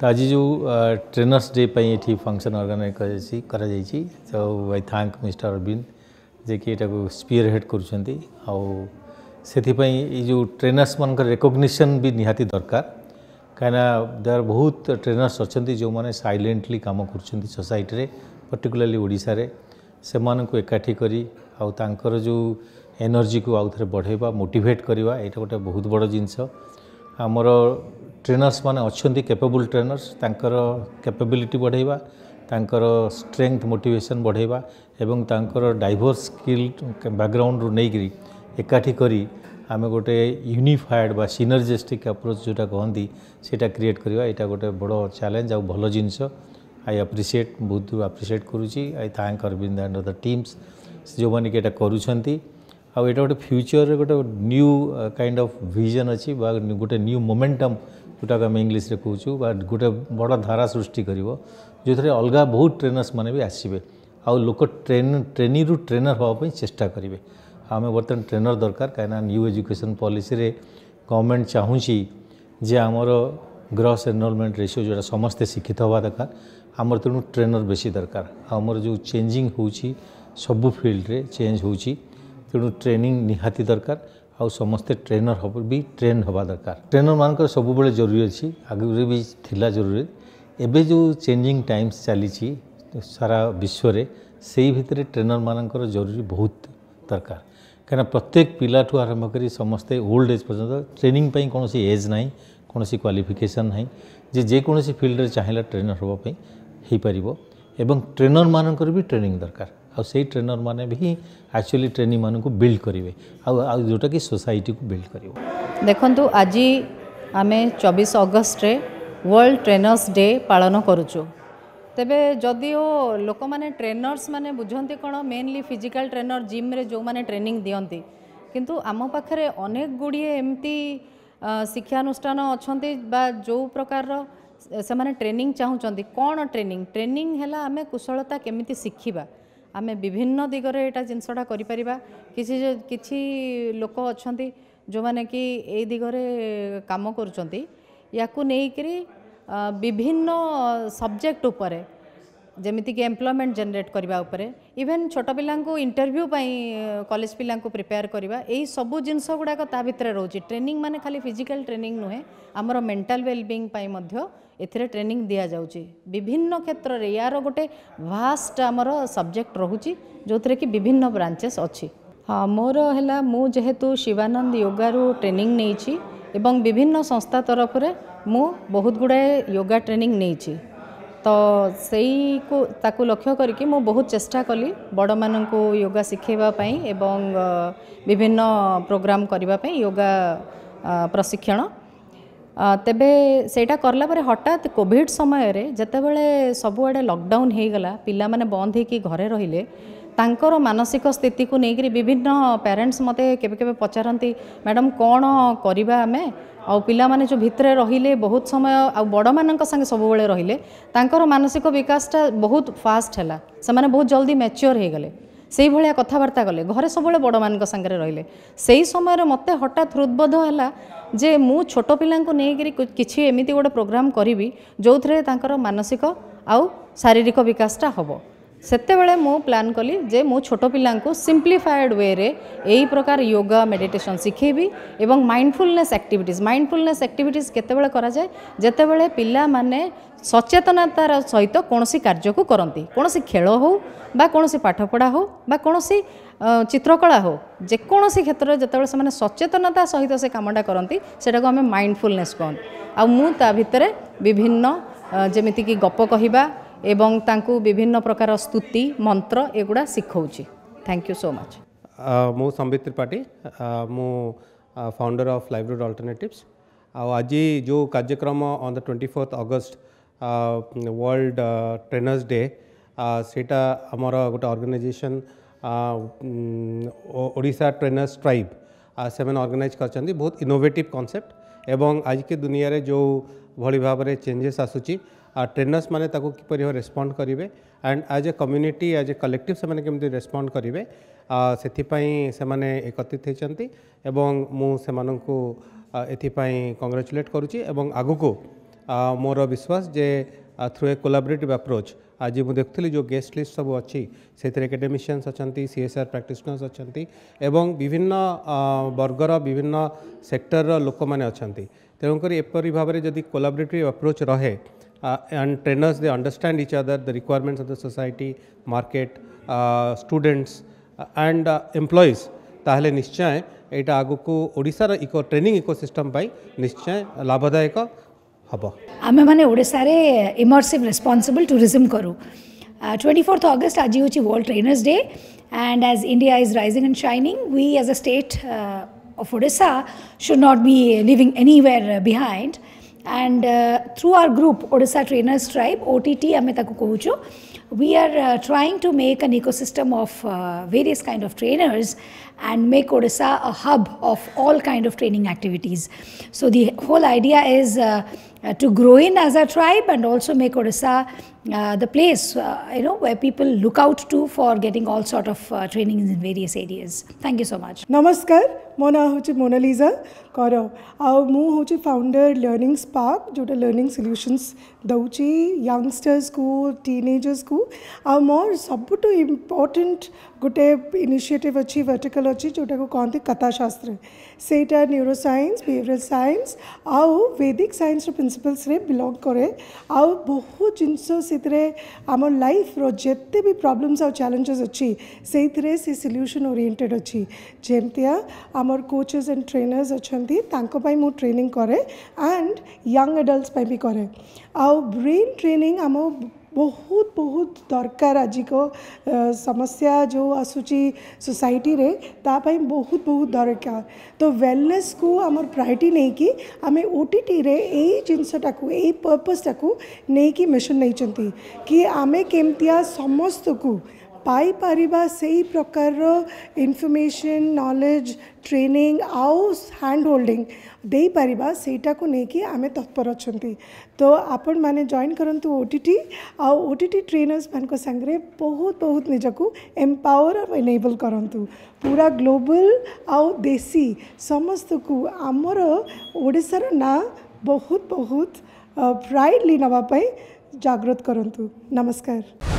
तो आज जो ट्रेनर्स डे ये फंक्शन अर्गानाइज तो I thank mister Arvind ji कि यहाँ स्पीयर हेड कर जो ट्रेनर्स मान रेकग्निशन भी निहाती दरकार कहीं देर बहुत ट्रेनर्स अच्छा जो मैंने सैलेन्टली कम कर सोसाइटी पर्टिकुलाली ओडार से एकाठी कर जो एनर्जी को आउ थे बढ़ेवा मोटिवेट करवा यहाँ गोटे बहुत बड़ जिनस आमर ଟ୍ରେନର୍ସ ମାନେ ଅଛନ୍ତି କେପେବୁଲ୍ ଟ୍ରେନର୍ସ ତାଙ୍କର କେପେବିଲିଟି ବଢ଼େଇବା ତାଙ୍କର ଷ୍ଟ୍ରେଙ୍ଗଥ ମୋଟିଭେସନ୍ ବଢ଼େଇବା ଏବଂ ତାଙ୍କର ଡାଇଭର୍ସ ସ୍କିଲ୍ ବ୍ୟାକ୍ଗ୍ରାଉଣ୍ଡରୁ ନେଇକରି ଏକାଠି କରି ଆମେ ଗୋଟେ ୟୁନିଫାଏଡ୍ ବା ସିନର୍ଜେଷ୍ଟିକ୍ ଆପ୍ରୋଚ୍ ଯେଉଁଟା କହନ୍ତି ସେଇଟା କ୍ରିଏଟ୍ କରିବା ଏଇଟା ଗୋଟେ ବଡ଼ ଚ୍ୟାଲେଞ୍ଜ ଆଉ ଭଲ ଜିନିଷ ଆଇ ଆପ୍ରିସିଏଟ୍ ବହୁତ ଆପ୍ରିସିଏଟ୍ କରୁଛି I thank Arvind and other teams ଯେଉଁମାନେ କି ଏଇଟା କରୁଛନ୍ତି ଆଉ ଏଇଟା ଗୋଟେ ଫ୍ୟୁଚରରେ ଗୋଟେ ନ୍ୟୁ କାଇଣ୍ଡ ଅଫ୍ ଭିଜନ୍ ଅଛି ବା ଗୋଟେ ନ୍ୟୁ ମୋମେଣ୍ଟମ୍ ଯେଉଁଟାକୁ ଆମେ ଇଂଲିଶରେ କହୁଛୁ ବା ଗୋଟେ ବଡ଼ ଧାରା ସୃଷ୍ଟି କରିବ ଯେଉଁଥିରେ ଅଲଗା ବହୁତ ଟ୍ରେନର୍ସମାନେ ବି ଆସିବେ ଆଉ ଲୋକ ଟ୍ରେନ୍ ଟ୍ରେନିରୁ ଟ୍ରେନର୍ ହେବା ପାଇଁ ଚେଷ୍ଟା କରିବେ ଆମେ ବର୍ତ୍ତମାନ ଟ୍ରେନର୍ ଦରକାର କାହିଁକିନା ନ୍ୟୁ ଏଜୁକେସନ୍ ପଲିସିରେ ଗଭର୍ଣ୍ଣମେଣ୍ଟ ଚାହୁଁଛି ଯେ ଆମର ଗ୍ରସ୍ ଏନରୋଲମେଣ୍ଟ ରେସିଓ ଯେଉଁଟା ସମସ୍ତେ ଶିକ୍ଷିତ ହେବା ଦରକାର ଆମର ତେଣୁ ଟ୍ରେନର୍ ବେଶୀ ଦରକାର ଆଉ ଆମର ଯେଉଁ ଚେଞ୍ଜିଂ ହେଉଛି ସବୁ ଫିଲ୍ଡରେ ଚେଞ୍ଜ ହେଉଛି ତେଣୁ ଟ୍ରେନିଂ ନିହାତି ଦରକାର ଆଉ ସମସ୍ତେ ଟ୍ରେନର୍ ହେବ ବି ଟ୍ରେନ୍ ହେବା ଦରକାର ଟ୍ରେନର୍ମାନଙ୍କର ସବୁବେଳେ ଜରୁରୀ ଅଛି ଆଗରୁ ବି ଥିଲା ଜରୁରୀ ଏବେ ଯେଉଁ ଚେଞ୍ଜିଂ ଟାଇମ୍ସ ଚାଲିଛି ସାରା ବିଶ୍ୱରେ ସେଇ ଭିତରେ ଟ୍ରେନର୍ମାନଙ୍କର ଜରୁରୀ ବହୁତ ଦରକାର କାହିଁକିନା ପ୍ରତ୍ୟେକ ପିଲାଠୁ ଆରମ୍ଭ କରି ସମସ୍ତେ ଓଲ୍ଡ ଏଜ୍ ପର୍ଯ୍ୟନ୍ତ ଟ୍ରେନିଂ ପାଇଁ କୌଣସି ଏଜ୍ ନାହିଁ କୌଣସି କ୍ୱାଲିଫିକେସନ୍ ନାହିଁ ଯେ ଯେକୌଣସି ଫିଲ୍ଡରେ ଚାହିଁଲା ଟ୍ରେନର୍ ହେବା ପାଇଁ ହୋଇପାରିବ ଏବଂ ଟ୍ରେନର୍ମାନଙ୍କର ବି ଟ୍ରେନିଂ ଦରକାର ଆଉ ସେଇ ଟ୍ରେନର୍ମାନେ ବି ଆକ୍ଚୁଆଲି ଟ୍ରେନିମାନଙ୍କୁ ବିଲ୍ଡ କରିବେ ଆଉ ଆଉ ଯେଉଁଟାକି ସୋସାଇଟିକୁ ବିଲ୍ଡ କରିବ ଦେଖନ୍ତୁ ଆଜି ଆମେ ଚବିଶ ଅଗଷ୍ଟରେ ୱାର୍ଲଡ ଟ୍ରେନର୍ସ ଡେ ପାଳନ କରୁଛୁ ତେବେ ଯଦିଓ ଲୋକମାନେ ଟ୍ରେନର୍ସମାନେ ବୁଝନ୍ତି କ'ଣ ମେନ୍ଲି ଫିଜିକାଲ୍ ଟ୍ରେନର୍ ଜିମ୍ରେ ଯେଉଁମାନେ ଟ୍ରେନିଂ ଦିଅନ୍ତି କିନ୍ତୁ ଆମ ପାଖରେ ଅନେକ ଗୁଡ଼ିଏ ଏମିତି ଶିକ୍ଷାନୁଷ୍ଠାନ ଅଛନ୍ତି ବା ଯେଉଁ ପ୍ରକାରର ସେମାନେ ଟ୍ରେନିଂ ଚାହୁଁଛନ୍ତି କ'ଣ ଟ୍ରେନିଂ ଟ୍ରେନିଂ ହେଲା ଆମେ କୁଶଳତା କେମିତି ଶିଖିବା ଆମେ ବିଭିନ୍ନ ଦିଗରେ ଏଇଟା ଜିନିଷଟା କରିପାରିବା କିଛି କିଛି ଲୋକ ଅଛନ୍ତି ଯେଉଁମାନେ କି ଏଇ ଦିଗରେ କାମ କରୁଛନ୍ତି ୟାକୁ ନେଇକରି ବିଭିନ୍ନ ସବଜେକ୍ଟ ଉପରେ ଯେମିତିକି ଏମ୍ପ୍ଲୟମେଣ୍ଟ ଜେନେରେଟ୍ କରିବା ଉପରେ ଇଭେନ୍ ଛୋଟ ପିଲାଙ୍କୁ ଇଣ୍ଟରଭ୍ୟୁ ପାଇଁ କଲେଜ ପିଲାଙ୍କୁ ପ୍ରିପେୟାର କରିବା ଏଇ ସବୁ ଜିନିଷ ଗୁଡ଼ାକ ତା ଭିତରେ ରହୁଛି ଟ୍ରେନିଂ ମାନେ ଖାଲି ଫିଜିକାଲ ଟ୍ରେନିଂ ନୁହେଁ ଆମର ମେଣ୍ଟାଲ ୱେଲବିଙ୍ଗ ପାଇଁ ମଧ୍ୟ ଏଥିରେ ଟ୍ରେନିଂ ଦିଆଯାଉଛି ବିଭିନ୍ନ କ୍ଷେତ୍ରରେ ୟାର ଗୋଟେ ଭାଷ୍ଟ ଆମର ସବଜେକ୍ଟ ରହୁଛି ଯେଉଁଥିରେ କି ବିଭିନ୍ନ ବ୍ରାଞ୍ଚେସ୍ ଅଛି ହଁ ମୋର ହେଲା ମୁଁ ଯେହେତୁ ଶିବାନନ୍ଦ ୟୋଗାରୁ ଟ୍ରେନିଂ ନେଇଛି ଏବଂ ବିଭିନ୍ନ ସଂସ୍ଥା ତରଫରେ ମୁଁ ବହୁତ ଗୁଡ଼ାଏ ୟୋଗା ଟ୍ରେନିଂ ନେଇଛି ତ ସେଇକୁ ତାକୁ ଲକ୍ଷ୍ୟ କରିକି ମୁଁ ବହୁତ ଚେଷ୍ଟା କଲି ବଡ଼ମାନଙ୍କୁ ୟୋଗା ଶିଖାଇବା ପାଇଁ ଏବଂ ବିଭିନ୍ନ ପ୍ରୋଗ୍ରାମ୍ କରିବା ପାଇଁ ୟୋଗା ପ୍ରଶିକ୍ଷଣ ତେବେ ସେଇଟା କଲା ପରେ ହଠାତ୍ କୋଭିଡ଼ ସମୟରେ ଯେତେବେଳେ ସବୁଆଡ଼େ ଲକଡାଉନ୍ ହୋଇଗଲା ପିଲାମାନେ ବନ୍ଦ ହୋଇକି ଘରେ ରହିଲେ ତାଙ୍କର ମାନସିକ ସ୍ଥିତିକୁ ନେଇକରି ବିଭିନ୍ନ ପ୍ୟାରେଣ୍ଟସ୍ ମୋତେ କେବେ କେବେ ପଚାରନ୍ତି ମ୍ୟାଡ଼ାମ୍ କ'ଣ କରିବା ଆମେ ଆଉ ପିଲାମାନେ ଯେଉଁ ଭିତରେ ରହିଲେ ବହୁତ ସମୟ ଆଉ ବଡ଼ମାନଙ୍କ ସାଙ୍ଗେ ସବୁବେଳେ ରହିଲେ ତାଙ୍କର ମାନସିକ ବିକାଶଟା ବହୁତ ଫାଷ୍ଟ ହେଲା ସେମାନେ ବହୁତ ଜଲ୍ଦି ମେଚ୍ୟୋର୍ ହୋଇଗଲେ ସେଇଭଳିଆ କଥାବାର୍ତ୍ତା କଲେ ଘରେ ସବୁବେଳେ ବଡ଼ମାନଙ୍କ ସାଙ୍ଗରେ ରହିଲେ ସେହି ସମୟରେ ମୋତେ ହଠାତ୍ ହୃଦବୋଧ ହେଲା ଯେ ମୁଁ ଛୋଟ ପିଲାଙ୍କୁ ନେଇକରି କିଛି ଏମିତି ଗୋଟେ ପ୍ରୋଗ୍ରାମ୍ କରିବି ଯେଉଁଥିରେ ତାଙ୍କର ମାନସିକ ଆଉ ଶାରୀରିକ ବିକାଶଟା ହେବ ସେତେବେଳେ ମୁଁ ପ୍ଲାନ୍ କଲି ଯେ ମୁଁ ଛୋଟ ପିଲାଙ୍କୁ ସିମ୍ପ୍ଲିଫାଏଡ୍ ୱେରେ ଏହି ପ୍ରକାର ୟୋଗା ମେଡ଼ିଟେସନ୍ ଶିଖେଇବି ଏବଂ ମାଇଣ୍ଡଫୁଲନେସ୍ ଆକ୍ଟିଭିଟିଜ୍ ମାଇଣ୍ଡଫୁଲନେସ୍ ଆକ୍ଟିଭିଟିଜ୍ କେତେବେଳେ କରାଯାଏ ଯେତେବେଳେ ପିଲାମାନେ ସଚେତନତାର ସହିତ କୌଣସି କାର୍ଯ୍ୟକୁ କରନ୍ତି କୌଣସି ଖେଳ ହେଉ ବା କୌଣସି ପାଠପଢ଼ା ହେଉ ବା କୌଣସି ଚିତ୍ରକଳା ହେଉ ଯେକୌଣସି କ୍ଷେତ୍ରରେ ଯେତେବେଳେ ସେମାନେ ସଚେତନତା ସହିତ ସେ କାମଟା କରନ୍ତି ସେଇଟାକୁ ଆମେ ମାଇଣ୍ଡଫୁଲନେସ୍ କହନ୍ତି ଆଉ ମୁଁ ତା ଭିତରେ ବିଭିନ୍ନ ଯେମିତିକି ଗପ କହିବା এবং ତାଙ୍କୁ ବିଭିନ୍ନ ପ୍ରକାର ସ୍ତୁତି ମନ୍ତ୍ର ଏଗୁଡ଼ା ଶିଖଉଛି ଥ୍ୟାଙ୍କ ୟୁ ସୋ ମଚ୍ ମୁଁ ସମ୍ବିତ ତ୍ରିପାଠୀ ମୁଁ ଫାଉଣ୍ଡର ଅଫ୍ ଲାଇବ୍ରେରୀ ଅଲ୍ଟରନେଟିଭ୍ସ ଆଉ ଆଜି ଯେଉଁ କାର୍ଯ୍ୟକ୍ରମ on the twenty fourth August world trainers day ସେଇଟା ଆମର ଗୋଟେ ଅର୍ଗାନାଇଜେସନ୍ ଓଡ଼ିଶା ଟ୍ରେନର୍ସ ଟ୍ରାଇବ୍ ସେମାନେ ଅର୍ଗାନାଇଜ୍ କରିଛନ୍ତି ବହୁତ ଇନୋଭେଟିଭ୍ କନସେପ୍ଟ ଏବଂ ଆଜିକି ଦୁନିଆରେ ଯେଉଁ ଭଳି ଭାବରେ ଚେଞ୍ଜେସ୍ ଆସୁଛି ट्रेनर्स मैंने किपर ତାକୁ କିପରି ଭାବେ ରେସ୍ପଣ୍ଡ କରିବେ and as a community as a collective ସେମାନେ କେମିତି ରେସ୍ପଣ୍ଡ କରିବେ कंग्राचुलेट ସେମାନେ ଏକତ୍ରିତ ହୋଇଛନ୍ତି ଏବଂ ମୁଁ ସେମାନଙ୍କୁ थ्रू ए कोलाबरेटिव आप्रोच आज मुझे देखुली जो गेस्ट लिस्ट सब अच्छी से एकाडेमिशियन्स अच्छा सी एस आर प्राक्टिशनर्स अच्छा विभिन्न वर्गर विभिन्न सेक्टर लोक मैंने अच्छा तेणुकर एपरी भाव में जदि कोलाबरेटिव आप्रोच रहे uh, and trainers they understand each other, the requirements of the society, market, students and employees. ତାହେଲେ ନିଶ୍ଚୟ ଏଇଟା ଆଗକୁ ଓଡ଼ିଶାର ଇକୋ ଟ୍ରେନିଂ ଇକୋସିଷ୍ଟମ୍ ପାଇଁ ନିଶ୍ଚୟ ଲାଭଦାୟକ ହେବ ଆମେମାନେ ଓଡ଼ିଶାରେ ଇମର୍ସିଭ୍ ରେସ୍ପନ୍ସିବଲ୍ ଟୁରିଜିମ୍ କରୁ ट्वेंटी फोर्थ ऑगस्ट आज हूँ world trainers day and as India is rising and shining we as a state of Odisha should not be living anywhere behind and uh, through our group Odisha Trainers Tribe OTT ଆମେ ତାକୁ we are uh, trying to make an ecosystem of uh, various kind of trainers and make Odisha a hub of all kind of training activities so the whole idea is uh, uh, to grow in as a tribe and also make Odisha uh, the place uh, you know where people look out to for getting all sort of uh, trainings in various areas thank you so much namaskar ମୋ ନାଁ ହେଉଛି ମୋନାଲିଜା କର ଆଉ ମୁଁ ହେଉଛି founder learning spark ଯେଉଁଟା learning solutions ଦେଉଛି ୟଙ୍ଗଷ୍ଟର୍ସକୁ ଟିନେଜର୍ସକୁ ଆଉ ମୋର ସବୁଠୁ ଇମ୍ପୋର୍ଟାଣ୍ଟ ଗୋଟେ ଇନିସିଏଟିଭ୍ ଅଛି ଭର୍ଟିକାଲ୍ ଅଛି ଯେଉଁଟାକୁ କହନ୍ତି କଥାଶାସ୍ତ୍ର ସେଇଟା ନ୍ୟୁରୋ ସାଇନ୍ସ ବିହେଭିଅରାଲ୍ ସାଇନ୍ସ ଆଉ ଭେଦିକ ସାଇନ୍ସର ପ୍ରିନ୍ସିପଲ୍ସରେ ବିଲଙ୍ଗ କରେ ଆଉ ବହୁତ ଜିନିଷ ସେ ସେଥିରେ ଆମ ଲାଇଫ୍ର ଯେତେ ବି ପ୍ରୋବ୍ଲେମ୍ସ ଆଉ ଚ୍ୟାଲେଞ୍ଜେସ୍ ଅଛି ସେଇଥିରେ ସେ ସଲ୍ୟୁସନ୍ ଓରିଏଣ୍ଟେଡ଼୍ ଅଛି ଯେମିତିଆ ଆମର କୋଚେସ୍ ଆଣ୍ଡ ଟ୍ରେନର୍ସ ଅଛନ୍ତି ତାଙ୍କ ପାଇଁ ମୁଁ ଟ୍ରେନିଂ କରେ ଆଣ୍ଡ ୟଙ୍ଗ ଆଡଲ୍ଟସ୍ ପାଇଁ ବି କରେ ଆଉ ବ୍ରେନ୍ ଟ୍ରେନିଂ ଆମ ବହୁତ ବହୁତ ଦରକାର ଆଜିକ ସମସ୍ୟା ଯେଉଁ ଆସୁଛି ସୋସାଇଟିରେ ତା ପାଇଁ ବହୁତ ବହୁତ ଦରକାର ତ ୱେଲନେସ୍କୁ ଆମର ପ୍ରାୟୋରିଟି ନେଇକି ଆମେ ଓଟିଟିରେ ଏଇ ଜିନିଷଟାକୁ ଏଇ ପର୍ପଜ୍ଟାକୁ ନେଇକି ମିଶନ ନେଇଛନ୍ତି କି ଆମେ କେମିତିଆ ସମସ୍ତକୁ ପାଇପାରିବା ସେଇ ପ୍ରକାରର ଇନଫର୍ମେସନ୍ ନଲେଜ୍ ଟ୍ରେନିଂ ଆଉ ହ୍ୟାଣ୍ଡ ହୋଲ୍ଡିଂ ଦେଇପାରିବା ସେଇଟାକୁ ନେଇକି ଆମେ ତତ୍ପର ଅଛନ୍ତି ତ ଆପଣମାନେ ଜଏନ୍ କରନ୍ତୁ ଓ ଟି ଟି ଆଉ ଓ ଟି ଟି ଟ୍ରେନର୍ସମାନଙ୍କ ସାଙ୍ଗରେ ବହୁତ ବହୁତ ନିଜକୁ ଏମ୍ପାୱାର ଆଉ ଏନେବଲ୍ କରନ୍ତୁ ପୁରା ଗ୍ଲୋବାଲ୍ ଆଉ ଦେଶୀ ସମସ୍ତକୁ ଆମର ଓଡ଼ିଶାର ନାଁ ବହୁତ ବହୁତ ପ୍ରାଇଡ଼ଲି ନେବା ପାଇଁ ଜାଗ୍ରତ କରନ୍ତୁ ନମସ୍କାର